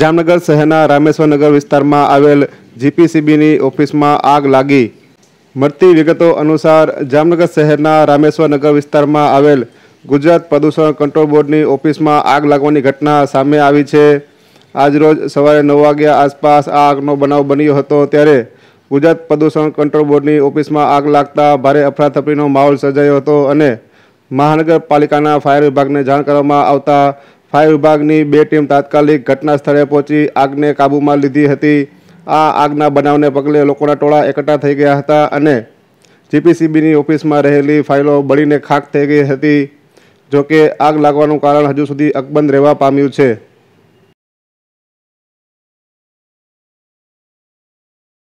જામનગર શહેરના રામેશ્વરનગર વિસ્તારમાં આવેલ જીપીસીબીની ઓફિસમાં આગ લાગી મળતી વિગતો અનુસાર જામનગર શહેરના રામેશ્વરનગર વિસ્તારમાં આવેલ ગુજરાત પ્રદૂષણ કંટ્રોલ બોર્ડની ઓફિસમાં આગ લાગવાની ઘટના સામે આવી છે આજરોજ સવારે નવ વાગ્યા આસપાસ આ આગનો બનાવ બન્યો હતો ત્યારે ગુજરાત પ્રદૂષણ કંટ્રોલ બોર્ડની ઓફિસમાં આગ લાગતા ભારે અફરાતફરીનો માહોલ સર્જાયો હતો અને મહાનગરપાલિકાના ફાયર વિભાગને જાણ કરવામાં આવતા ફાયર વિભાગની બે ટીમ તાત્કાલિક ઘટના સ્થળે પહોંચી આગને કાબૂમાં લીધી હતી આ આગના બનાવને પગલે લોકોના ટોળા એકઠા થઈ ગયા હતા અને જીપીસીબીની ઓફિસમાં રહેલી ફાઇલો બળીને ખાખ થઈ ગઈ હતી જોકે આગ લાગવાનું કારણ હજુ સુધી અકબંધ રહેવા પામ્યું છે